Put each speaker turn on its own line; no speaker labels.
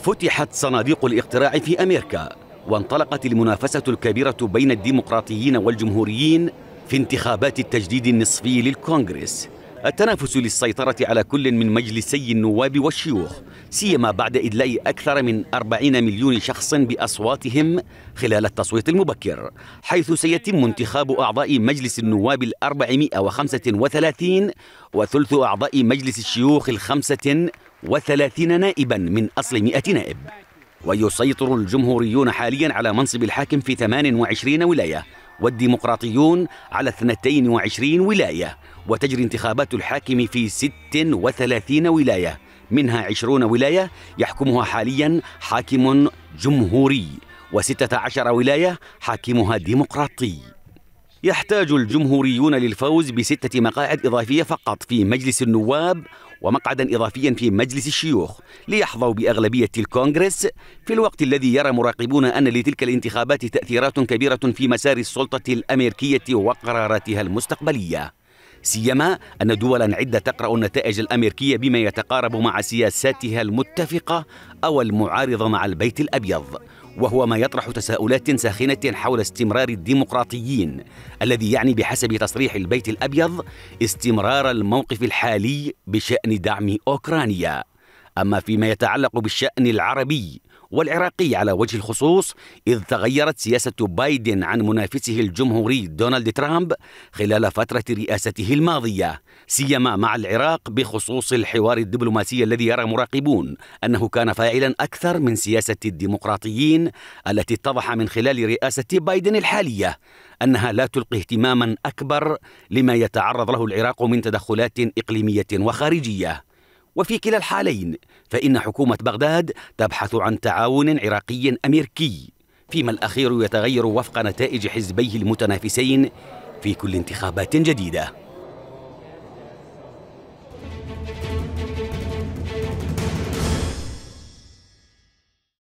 فتحت صناديق الاقتراع في أمريكا وانطلقت المنافسة الكبيرة بين الديمقراطيين والجمهوريين في انتخابات التجديد النصفي للكونغرس التنافس للسيطرة على كل من مجلسي النواب والشيوخ سيما بعد إدلاء أكثر من 40 مليون شخص بأصواتهم خلال التصويت المبكر حيث سيتم انتخاب أعضاء مجلس النواب ال 435 وثلث أعضاء مجلس الشيوخ الخمسة وثلاثين نائبا من أصل مئة نائب ويسيطر الجمهوريون حاليا على منصب الحاكم في 28 ولاية والديمقراطيون على 22 ولاية وتجري انتخابات الحاكم في 36 ولاية منها 20 ولاية يحكمها حاليا حاكم جمهوري و16 ولاية حاكمها ديمقراطي يحتاج الجمهوريون للفوز بستة مقاعد إضافية فقط في مجلس النواب ومقعدا إضافيا في مجلس الشيوخ ليحظوا بأغلبية الكونغرس في الوقت الذي يرى مراقبون أن لتلك الانتخابات تأثيرات كبيرة في مسار السلطة الأمريكية وقراراتها المستقبلية سيما أن دولا عدة تقرأ النتائج الأمريكية بما يتقارب مع سياساتها المتفقة أو المعارضة مع البيت الأبيض وهو ما يطرح تساؤلات ساخنة حول استمرار الديمقراطيين الذي يعني بحسب تصريح البيت الأبيض استمرار الموقف الحالي بشأن دعم أوكرانيا أما فيما يتعلق بالشأن العربي والعراقي على وجه الخصوص إذ تغيرت سياسة بايدن عن منافسه الجمهوري دونالد ترامب خلال فترة رئاسته الماضية سيما مع العراق بخصوص الحوار الدبلوماسي الذي يرى مراقبون أنه كان فاعلا أكثر من سياسة الديمقراطيين التي اتضح من خلال رئاسة بايدن الحالية أنها لا تلقي اهتماما أكبر لما يتعرض له العراق من تدخلات إقليمية وخارجية وفي كلا الحالين فإن حكومة بغداد تبحث عن تعاون عراقي أميركي فيما الأخير يتغير وفق نتائج حزبيه المتنافسين في كل انتخابات جديده